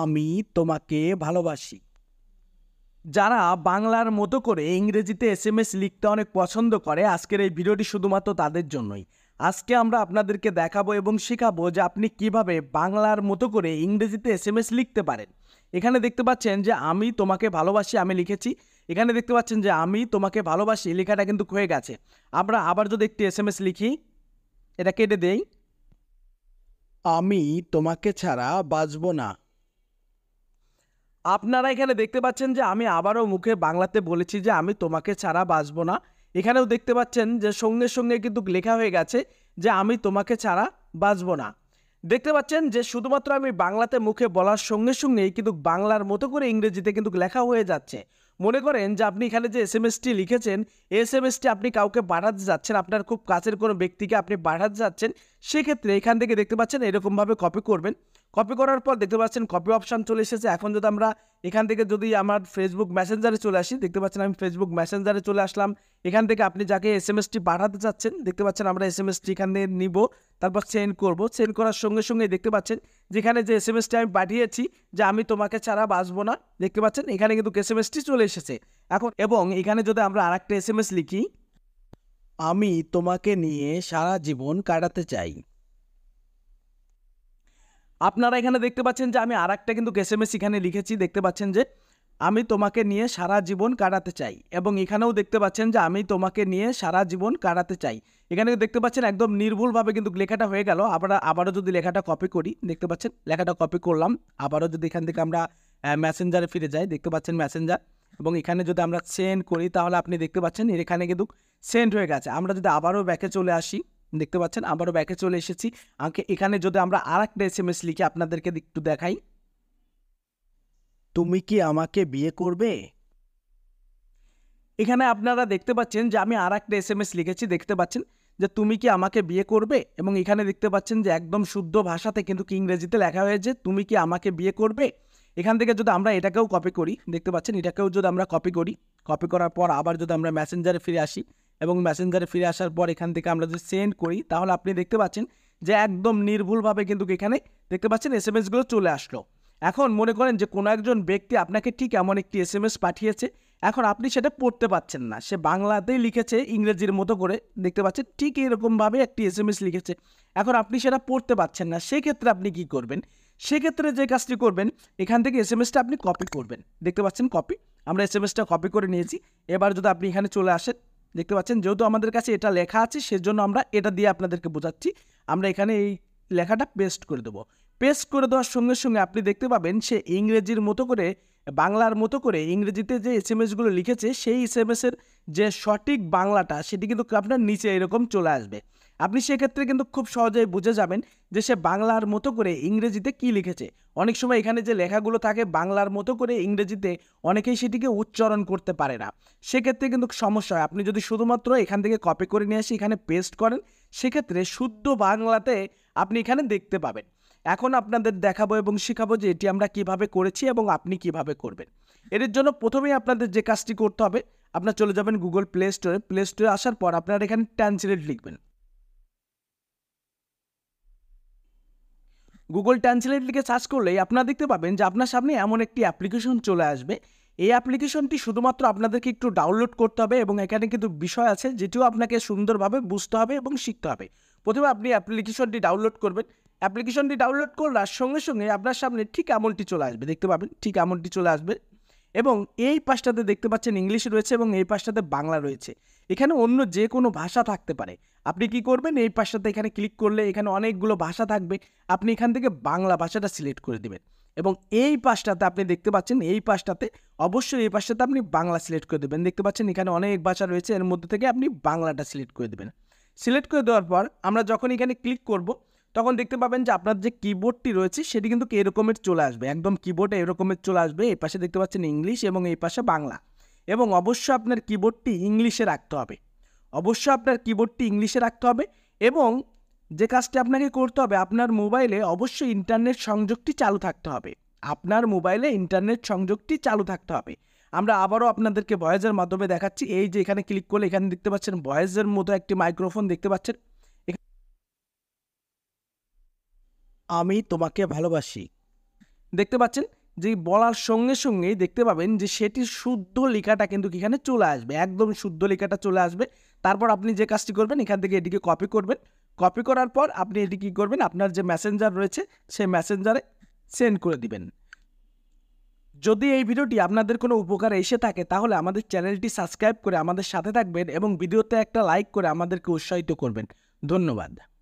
আমি তোমাকে ভালোবাসি যারা বাংলার মতো করে ইংরেজিতে এস এম এস লিখতে অনেক পছন্দ করে আজকের এই ভিডিওটি শুধুমাত্র তাদের জন্যই আজকে আমরা আপনাদেরকে দেখাবো এবং শেখাবো যে আপনি কিভাবে বাংলার মতো করে ইংরেজিতে এস এম এস লিখতে পারেন এখানে দেখতে পাচ্ছেন যে আমি তোমাকে ভালোবাসি আমি লিখেছি এখানে দেখতে পাচ্ছেন যে আমি তোমাকে ভালোবাসি লেখাটা কিন্তু হয়ে গেছে আমরা আবার যদি একটি এস এম এস লিখি এটা কেটে দেই আমি তোমাকে ছাড়া বাঁচব না আপনারা এখানে দেখতে পাচ্ছেন যে আমি আবারও মুখে বাংলাতে বলেছি যে আমি তোমাকে ছাড়া বাঁচবো না এখানেও দেখতে পাচ্ছেন যে সঙ্গে সঙ্গে কিন্তু লেখা হয়ে গেছে যে আমি তোমাকে ছাড়া বাঁচবো না দেখতে পাচ্ছেন যে শুধুমাত্র আমি বাংলাতে মুখে বলার সঙ্গে সঙ্গেই কিন্তু বাংলার মতো করে ইংরেজিতে কিন্তু লেখা হয়ে যাচ্ছে মনে করেন যে আপনি এখানে যে এস এম এসটি লিখেছেন এস এম এসটি আপনি কাউকে বাড়াতে যাচ্ছেন আপনার খুব কাছের কোনো ব্যক্তিকে আপনি বাড়াতে যাচ্ছেন সেক্ষেত্রে এখান থেকে দেখতে পাচ্ছেন এরকমভাবে কপি করবেন কপি করার পর দেখতে পাচ্ছেন কপি অপশান চলে এসেছে এখন যদি আমরা এখান থেকে যদি আমার ফেসবুক মেসেঞ্জারে চলে আসি দেখতে পাচ্ছেন আমি ফেসবুক মেসেঞ্জারে চলে আসলাম এখান থেকে আপনি যাকে এস এম এসটি বাড়াতে চাচ্ছেন দেখতে পাচ্ছেন আমরা এস এম এসটি এখান থেকে নিব তারপর সেন্ড করব চেন করার সঙ্গে সঙ্গে দেখতে পাচ্ছেন যেখানে যে এস এম এসটি আমি পাঠিয়েছি যে আমি তোমাকে ছাড়া বাঁচবো না দেখতে পাচ্ছেন এখানে কিন্তু এস এম এসটি চলে এসেছে এখন এবং এখানে যদি আমরা আর একটা এস এম এস লিখি আমি তোমাকে নিয়ে সারা জীবন কাটাতে চাই আপনারা এখানে দেখতে পাচ্ছেন যে আমি আর একটা কিন্তু এস এম এস এখানে লিখেছি দেখতে পাচ্ছেন যে আমি তোমাকে নিয়ে সারা জীবন কাটাতে চাই এবং এখানেও দেখতে পাচ্ছেন যে আমি তোমাকে নিয়ে সারা জীবন কাটাতে চাই এখানে দেখতে পাচ্ছেন একদম নির্ভুলভাবে কিন্তু লেখাটা হয়ে গেল আমরা আবারও যদি লেখাটা কপি করি দেখতে পাচ্ছেন লেখাটা কপি করলাম আবারও যদি এখান থেকে আমরা ম্যাসেঞ্জারে ফিরে যাই দেখতে পাচ্ছেন ম্যাসেঞ্জার এবং এখানে যদি আমরা সেন্ড করি তাহলে আপনি দেখতে পাচ্ছেন এখানে কিন্তু সেন্ড হয়ে গেছে আমরা যদি আবারও ব্যাকে চলে আসি দেখতে পাচ্ছেন আবারও ব্যাকে চলে এসেছি এখানে যদি আমরা আর একটা এস এম এস লিখে আপনাদেরকে একটু দেখাই তুমি কি আমাকে বিয়ে করবে এখানে আপনারা দেখতে পাচ্ছেন যে আমি আর একটা এস এম এস লিখেছি দেখতে পাচ্ছেন যে তুমি কি আমাকে বিয়ে করবে এবং এখানে দেখতে পাচ্ছেন যে একদম শুদ্ধ ভাষাতে কিন্তু কি ইংরেজিতে লেখা হয়েছে তুমি কি আমাকে বিয়ে করবে এখান থেকে যদি আমরা এটাকেও কপি করি দেখতে পাচ্ছেন এটাকেও যদি আমরা কপি করি কপি করার পর আবার যদি আমরা ম্যাসেঞ্জারে ফিরে আসি এবং ম্যাসেঞ্জারে ফিরে আসার পর এখান থেকে আমরা যদি সেন্ড করি তাহলে আপনি দেখতে পাচ্ছেন যে একদম নির্ভুলভাবে কিন্তু এখানে দেখতে পাচ্ছেন এস এম এসগুলো চলে আসলো এখন মনে করেন যে কোনো একজন ব্যক্তি আপনাকে ঠিক এমন একটি এস এম এস পাঠিয়েছে এখন আপনি সেটা পড়তে পাচ্ছেন না সে বাংলাতেই লিখেছে ইংরেজির মতো করে দেখতে পাচ্ছেন ঠিক এরকমভাবে একটি এস এম এস লিখেছে এখন আপনি সেটা পড়তে পাচ্ছেন না সেক্ষেত্রে আপনি কি করবেন সেক্ষেত্রে যে কাজটি করবেন এখান থেকে এস এম এসটা আপনি কপি করবেন দেখতে পাচ্ছেন কপি আমরা এস এম এসটা কপি করে নিয়েছি এবার যদি আপনি এখানে চলে আসেন দেখতে পাচ্ছেন যেহেতু আমাদের কাছে এটা লেখা আছে সেজন্য আমরা এটা দিয়ে আপনাদেরকে বোঝাচ্ছি আমরা এখানে এই লেখাটা পেস্ট করে দেবো পেস্ট করে দেওয়ার সঙ্গে সঙ্গে আপনি দেখতে পাবেন সে ইংরেজির মতো করে বাংলার মতো করে ইংরেজিতে যে এস এম এসগুলো লিখেছে সেই এস এম এসের যে সঠিক বাংলাটা সেটি কিন্তু আপনার নিচে এরকম চলে আসবে আপনি সেক্ষেত্রে কিন্তু খুব সহজেই বুঝে যাবেন যে সে বাংলার মতো করে ইংরেজিতে কি লিখেছে অনেক সময় এখানে যে লেখাগুলো থাকে বাংলার মতো করে ইংরেজিতে অনেকেই সেটিকে উচ্চারণ করতে পারে না সেক্ষেত্রে কিন্তু সমস্যা হয় আপনি যদি শুধুমাত্র এখান থেকে কপি করে নিয়ে আসি এখানে পেস্ট করেন সেক্ষেত্রে শুদ্ধ বাংলাতে আপনি এখানে দেখতে পাবেন এখন আপনাদের দেখাবো এবং শেখাবো যে এটি আমরা কিভাবে করেছি এবং আপনি কিভাবে করবেন এর জন্য প্রথমেই আপনাদের যে কাজটি করতে হবে আপনার চলে যাবেন গুগল প্লে স্টোরে প্লে স্টোরে আসার পর আপনারা এখানে ট্রান্সলেট লিখবেন গুগল ট্রান্সলেট লিখে সার্চ করলেই আপনারা দেখতে পাবেন যে আপনার সামনে এমন একটি অ্যাপ্লিকেশন চলে আসবে এই অ্যাপ্লিকেশনটি শুধুমাত্র আপনাদেরকে একটু ডাউনলোড করতে হবে এবং এখানে কিন্তু বিষয় আছে যেটিও আপনাকে সুন্দরভাবে বুঝতে হবে এবং শিখতে হবে প্রথমে আপনি অ্যাপ্লিকেশনটি ডাউনলোড করবেন অ্যাপ্লিকেশনটি ডাউনলোড করার সঙ্গে সঙ্গে আপনার সামনে ঠিক এমনটি চলে আসবে দেখতে পাবেন ঠিক এমনটি চলে আসবে এবং এই পাশটাতে দেখতে পাচ্ছেন ইংলিশ রয়েছে এবং এই পাশটাতে বাংলা রয়েছে এখানে অন্য যে কোনো ভাষা থাকতে পারে আপনি কি করবেন এই পাশটাতে এখানে ক্লিক করলে এখানে অনেকগুলো ভাষা থাকবে আপনি এখান থেকে বাংলা ভাষাটা সিলেক্ট করে দেবেন এবং এই পাশটাতে আপনি দেখতে পাচ্ছেন এই পাশটাতে অবশ্যই এই পাশটাতে আপনি বাংলা সিলেক্ট করে দেবেন দেখতে পাচ্ছেন এখানে অনেক ভাষা রয়েছে এর মধ্যে থেকে আপনি বাংলাটা সিলেক্ট করে দেবেন সিলেক্ট করে দেওয়ার পর আমরা যখন এখানে ক্লিক করব তখন দেখতে পাবেন যে আপনার যে কিবোর্ডটি রয়েছে সেটি কিন্তু এরকমের চলে আসবে একদম কিবোর্ডে এরকমের চলে আসবে এই পাশে দেখতে পাচ্ছেন ইংলিশ এবং এই পাশে বাংলা এবং অবশ্যই আপনার কিবোর্ডটি ইংলিশে রাখতে হবে অবশ্যই আপনার কিবোর্ডটি ইংলিশে রাখতে হবে এবং যে কাজটি আপনাকে করতে হবে আপনার মোবাইলে অবশ্যই ইন্টারনেট সংযোগটি চালু থাকতে হবে আপনার মোবাইলে ইন্টারনেট সংযোগটি চালু থাকতে হবে আমরা আবারও আপনাদেরকে ভয়েসের মাধ্যমে দেখাচ্ছি এই যে এখানে ক্লিক করলে এখানে দেখতে পাচ্ছেন ভয়েসের মতো একটি মাইক্রোফোন দেখতে পাচ্ছেন আমি তোমাকে ভালোবাসি দেখতে পাচ্ছেন যে বলার সঙ্গে সঙ্গেই দেখতে পাবেন যে সেটি শুদ্ধ লেখাটা কিন্তু এখানে চলে আসবে একদম শুদ্ধ লেখাটা চলে আসবে তারপর আপনি যে কাজটি করবেন এখান থেকে এটিকে কপি করবেন কপি করার পর আপনি এটি কী করবেন আপনার যে মেসেঞ্জার রয়েছে সেই মেসেঞ্জারে সেন্ড করে দিবেন যদি এই ভিডিওটি আপনাদের কোনো উপকার এসে থাকে তাহলে আমাদের চ্যানেলটি সাবস্ক্রাইব করে আমাদের সাথে থাকবেন এবং ভিডিওতে একটা লাইক করে আমাদেরকে উৎসাহিত করবেন ধন্যবাদ